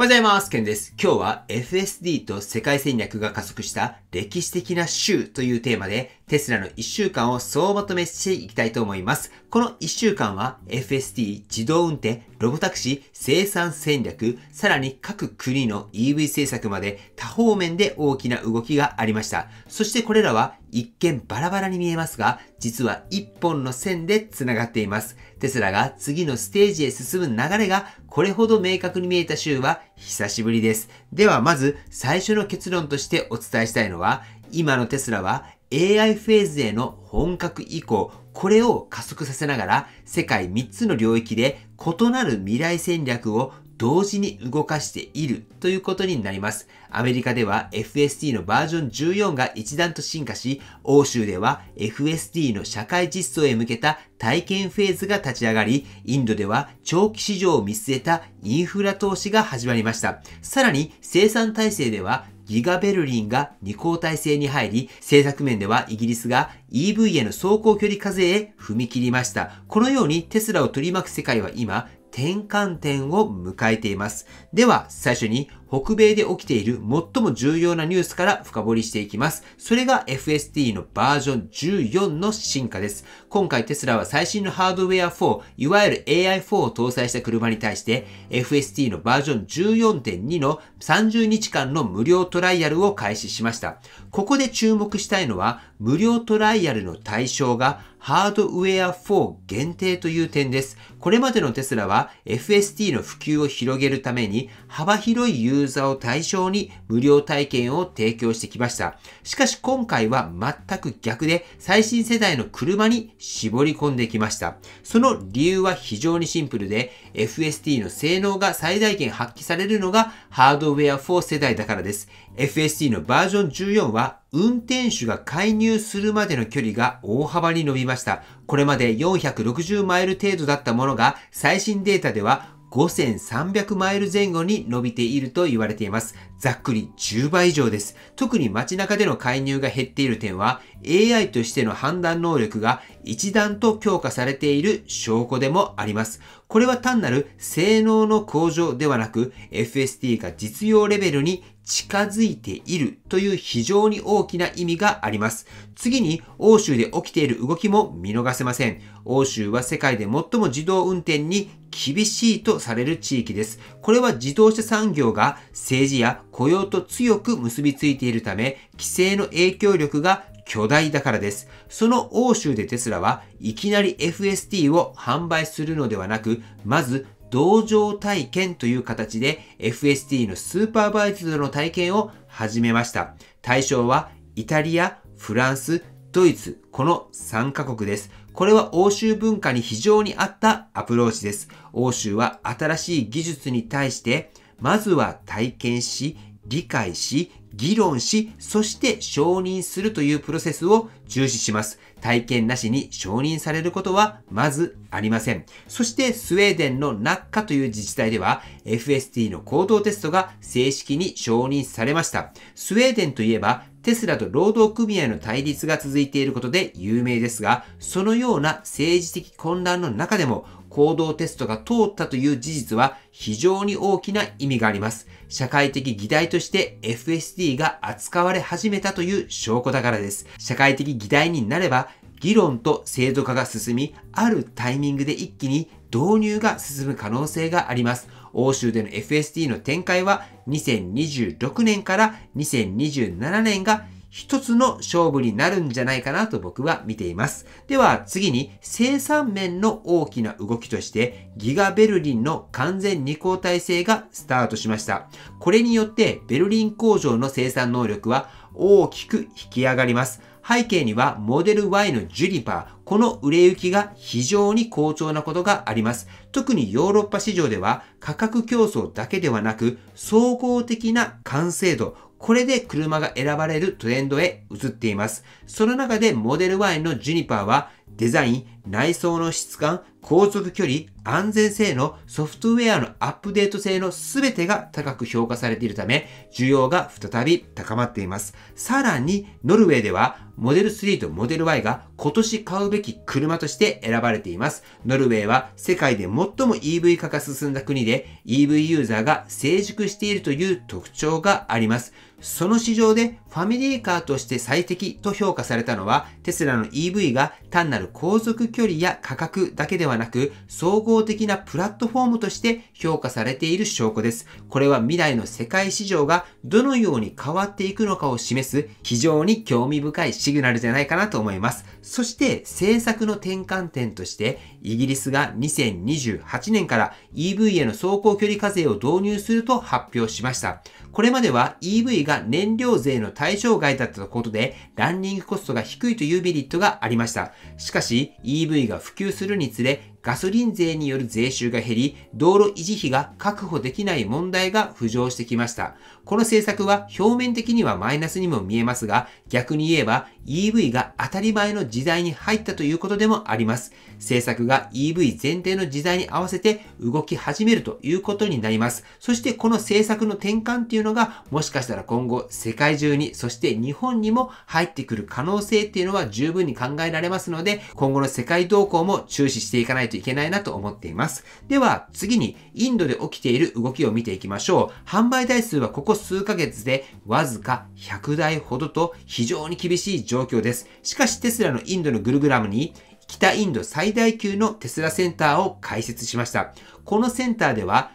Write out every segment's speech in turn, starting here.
おはようございます。ケンです。今日は FSD と世界戦略が加速した歴史的な州というテーマでテスラの1週間を総まとめしていきたいと思います。この1週間は FST、自動運転、ロボタクシー、生産戦略、さらに各国の EV 政策まで多方面で大きな動きがありました。そしてこれらは一見バラバラに見えますが、実は一本の線で繋がっています。テスラが次のステージへ進む流れがこれほど明確に見えた週は久しぶりです。ではまず最初の結論としてお伝えしたいのは、今のテスラは AI フェーズへの本格移行、これを加速させながら世界3つの領域で異なる未来戦略を同時に動かしているということになります。アメリカでは FST のバージョン14が一段と進化し、欧州では FST の社会実装へ向けた体験フェーズが立ち上がり、インドでは長期市場を見据えたインフラ投資が始まりました。さらに生産体制ではギガベルリンが二交代制に入り、政策面ではイギリスが EV への走行距離課税へ踏み切りました。このようにテスラを取り巻く世界は今、転換点を迎えています。では、最初に北米で起きている最も重要なニュースから深掘りしていきます。それが FSD のバージョン14の進化です。今回テスラは最新のハードウェア4、いわゆる AI4 を搭載した車に対して FSD のバージョン14.2の30日間の無料トライアルを開始しました。ここで注目したいのは無料トライアルの対象がハードウェア4限定という点です。これまでのテスラは FSD の普及を広げるために幅広いユユーザーを対象に無料体験を提供してきました。しかし今回は全く逆で最新世代の車に絞り込んできました。その理由は非常にシンプルで FST の性能が最大限発揮されるのがハードウェア4世代だからです。FST のバージョン14は運転手が介入するまでの距離が大幅に伸びました。これまで460マイル程度だったものが最新データでは5300マイル前後に伸びていると言われています。ざっくり10倍以上です。特に街中での介入が減っている点は、AI としての判断能力が一段と強化されている証拠でもあります。これは単なる性能の向上ではなく、FSD が実用レベルに近づいているという非常に大きな意味があります。次に、欧州で起きている動きも見逃せません。欧州は世界で最も自動運転に厳しいとされる地域です。これは自動車産業が政治や雇用と強く結びついているため、規制の影響力が巨大だからです。その欧州でテスラはいきなり FST を販売するのではなく、まず同情体験という形で FST のスーパーバイズの体験を始めました。対象はイタリア、フランス、ドイツ、この3カ国です。これは欧州文化に非常に合ったアプローチです。欧州は新しい技術に対してまずは体験し、理解し、議論し、そして承認するというプロセスを重視します。体験なしに承認されることはまずありません。そしてスウェーデンのナッカという自治体では FST の行動テストが正式に承認されました。スウェーデンといえばテスラと労働組合の対立が続いていることで有名ですが、そのような政治的混乱の中でも行動テストが通ったという事実は非常に大きな意味があります。社会的議題として FSD が扱われ始めたという証拠だからです。社会的議題になれば、議論と制度化が進み、あるタイミングで一気に導入が進む可能性があります。欧州での FSD の展開は2026年から2027年が一つの勝負になるんじゃないかなと僕は見ています。では次に生産面の大きな動きとしてギガベルリンの完全二項体制がスタートしました。これによってベルリン工場の生産能力は大きく引き上がります。背景にはモデル Y のジュリパー、この売れ行きが非常に好調なことがあります。特にヨーロッパ市場では価格競争だけではなく総合的な完成度、これで車が選ばれるトレンドへ移っています。その中でモデル Y のジュニパーはデザイン、内装の質感、航続距離、安全性のソフトウェアのアップデート性の全てが高く評価されているため、需要が再び高まっています。さらに、ノルウェーではモデル3とモデル Y が今年買うべき車として選ばれています。ノルウェーは世界で最も EV 化が進んだ国で EV ユーザーが成熟しているという特徴があります。その市場でファミリーカーとして最適と評価されたのは、テスラの EV が単なる航続距離や価格だけではなく、総合的なプラットフォームとして評価されている証拠です。これは未来の世界市場がどのように変わっていくのかを示す非常に興味深い指シグナルじゃないかなと思います。そして政策の転換点として、イギリスが2028年から EV への走行距離課税を導入すると発表しました。これまでは EV が燃料税の対象外だったことで、ランニングコストが低いというメリットがありました。しかし、EV が普及するにつれ、ガソリン税による税収が減り、道路維持費が確保できない問題が浮上してきました。この政策は表面的にはマイナスにも見えますが、逆に言えば EV が当たり前の時代に入ったということでもあります。政策が EV 前提の時代に合わせて動き始めるということになります。そしてこの政策の転換っていうのがもしかしたら今後世界中にそして日本にも入ってくる可能性っていうのは十分に考えられますので今後の世界動向も注視していかないといけないなと思っています。では次にインドで起きている動きを見ていきましょう。販売台数はここ数ヶ月でわずか100台ほどと非常に厳しい状況です。しかしテスラのインドのグルグラムに北インド最大級のテスラセンターを開設しました。このセンターでは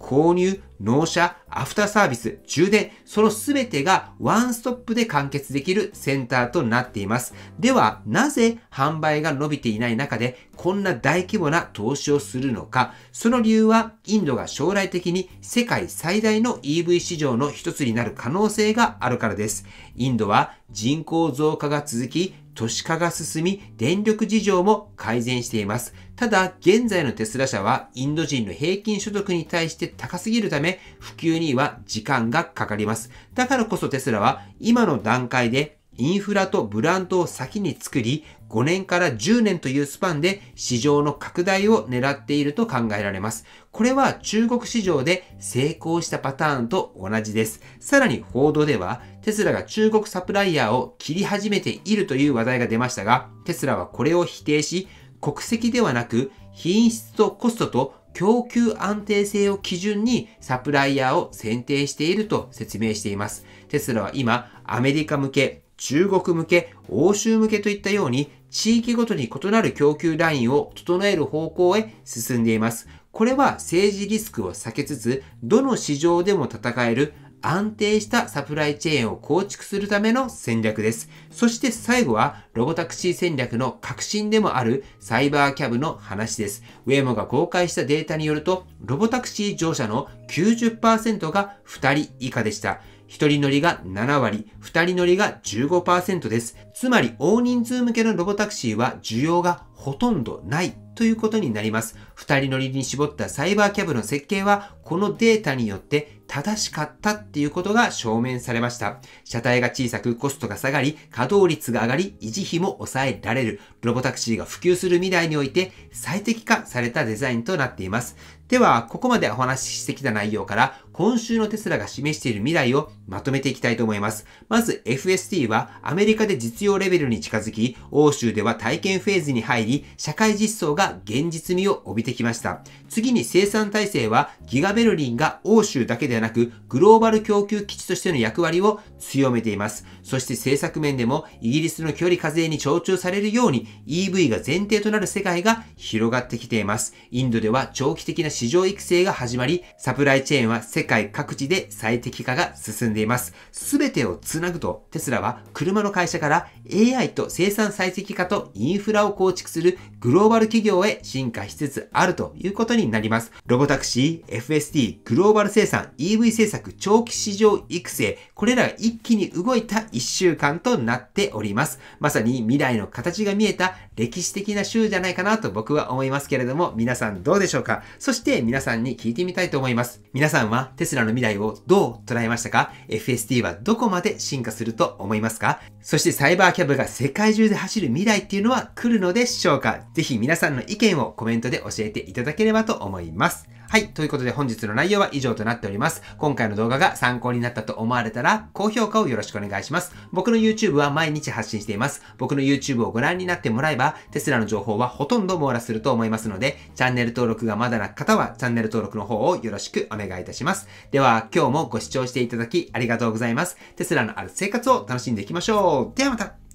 購入、納車、アフターサービス、充電、そのすべてがワンストップで完結できるセンターとなっています。では、なぜ販売が伸びていない中でこんな大規模な投資をするのか。その理由は、インドが将来的に世界最大の EV 市場の一つになる可能性があるからです。インドは人口増加が続き、都市化が進み、電力事情も改善しています。ただ、現在のテスラ社はインド人の平均所得に対して高すぎるため、普及には時間がかかります。だからこそテスラは今の段階でインフラとブランドを先に作り、5年から10年というスパンで市場の拡大を狙っていると考えられます。これは中国市場で成功したパターンと同じです。さらに報道では、テスラが中国サプライヤーを切り始めているという話題が出ましたが、テスラはこれを否定し、国籍ではなく、品質とコストと供給安定性を基準にサプライヤーを選定していると説明しています。テスラは今、アメリカ向け、中国向け、欧州向けといったように地域ごとに異なる供給ラインを整える方向へ進んでいます。これは政治リスクを避けつつ、どの市場でも戦える安定したサプライチェーンを構築するための戦略です。そして最後はロボタクシー戦略の核心でもあるサイバーキャブの話です。ウェモが公開したデータによると、ロボタクシー乗車の90%が2人以下でした。1人乗りが7割、2人乗りが15%です。つまり、大人数向けのロボタクシーは需要がほとんどないということになります。2人乗りに絞ったサイバーキャブの設計は、このデータによって正しかったっていうことが証明されました。車体が小さくコストが下がり、稼働率が上がり、維持費も抑えられる。ロボタクシーが普及する未来において最適化されたデザインとなっています。では、ここまでお話ししてきた内容から、今週のテスラが示している未来をまとめていきたいと思います。まず、FST はアメリカで実用レベルに近づき、欧州では体験フェーズに入り、社会実装が現実味を帯びてきました。次に生産体制は、ギガベルリンが欧州だけではなく、グローバル供給基地としての役割を強めています。そして政策面でも、イギリスの距離課税に徴収されるように、EV が前提となる世界が広がってきています。インドでは長期的な市場育成が始まり、サプライチェーンは世界各地で最適化が進んでいます。すべてをつなぐと、テスラは車の会社から AI と生産最適化とインフラを構築するグローバル企業へ進化しつつあるということになります。ロボタクシー、FSD、グローバル生産、EV 政策、長期市場育成、これらが一気に動いた1週間となっております。まさに未来の形が見えた歴史的な週じゃないかなと僕は思いますけれども、皆さんどうでしょうかそしてて皆さんに聞いてみたいと思います。皆さんはテスラの未来をどう捉えましたか ?FSD はどこまで進化すると思いますかそしてサイバーキャブが世界中で走る未来っていうのは来るのでしょうかぜひ皆さんの意見をコメントで教えていただければと思います。はい。ということで本日の内容は以上となっております。今回の動画が参考になったと思われたら、高評価をよろしくお願いします。僕の YouTube は毎日発信しています。僕の YouTube をご覧になってもらえば、テスラの情報はほとんど網羅すると思いますので、チャンネル登録がまだな方は、チャンネル登録の方をよろしくお願いいたします。では、今日もご視聴していただきありがとうございます。テスラのある生活を楽しんでいきましょう。ではまた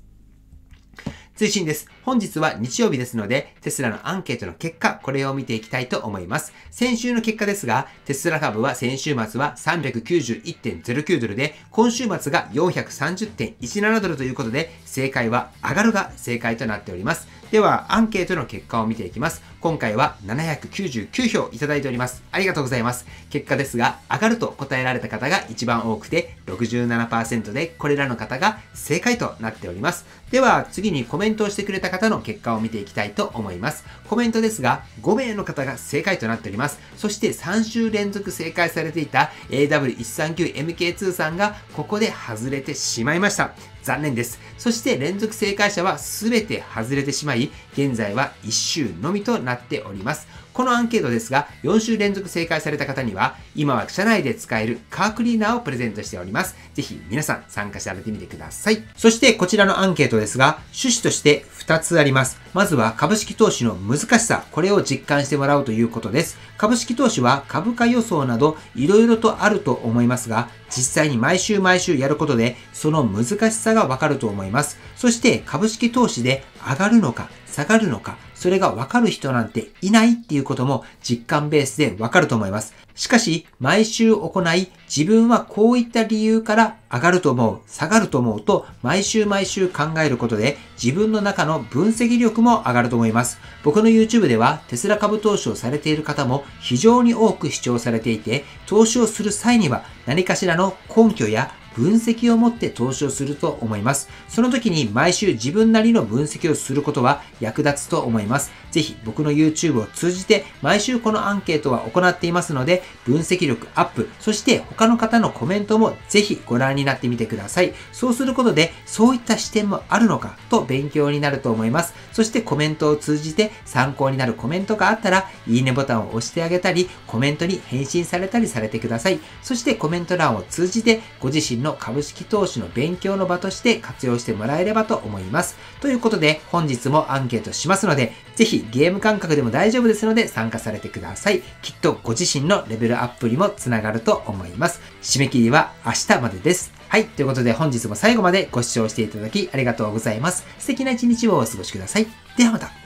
通信です。本日は日曜日ですので、テスラのアンケートの結果、これを見ていきたいと思います。先週の結果ですが、テスラ株は先週末は391.09ドルで、今週末が430.17ドルということで、正解は上がるが正解となっております。では、アンケートの結果を見ていきます。今回は799票いただいております。ありがとうございます。結果ですが、上がると答えられた方が一番多くて67%で、これらの方が正解となっております。では、次にコメントをしてくれた方の結果を見ていきたいと思います。コメントですが、5名の方が正解となっております。そして3週連続正解されていた AW139MK2 さんが、ここで外れてしまいました。残念です。そして連続正解者は全て外れてしまい、現在は1週のみとなっております。このアンケートですが、4週連続正解された方には、今は社内で使えるカークリーナーをプレゼントしております。ぜひ皆さん参加してあげてみてください。そしてこちらのアンケートですが、趣旨として2つあります。まずは株式投資の難しさ、これを実感してもらうということです。株式投資は株価予想など色々とあると思いますが、実際に毎週毎週やることで、その難しさがわかると思います。そして、株式投資で上がるのか、下がるのか、それがわかる人なんていないっていうことも実感ベースでわかると思います。しかし、毎週行い、自分はこういった理由から上がると思う、下がると思うと、毎週毎週考えることで、自分の中の分析力も上がると思います。僕の YouTube では、テスラ株投資をされている方も非常に多く視聴されていて、投資をする際には、何かしらの根拠や分析を持って投資をすると思います。その時に毎週自分なりの分析をすることは役立つと思います。ぜひ僕の YouTube を通じて毎週このアンケートは行っていますので、分析力アップ、そして他の方のコメントもぜひご覧になってみてください。そうすることで、そういった視点もあるのかと勉強になると思います。そしてコメントを通じて参考になるコメントがあったら、いいねボタンを押してあげたり、コメントに返信されたりされてください。そしてコメント欄を通じてご自身のの株式投資の勉強の場として活用してもらえればと思います。ということで、本日もアンケートしますので、ぜひゲーム感覚でも大丈夫ですので参加されてください。きっとご自身のレベルアップにもつながると思います。締め切りは明日までです。はい。ということで本日も最後までご視聴していただきありがとうございます。素敵な一日をお過ごしください。ではまた。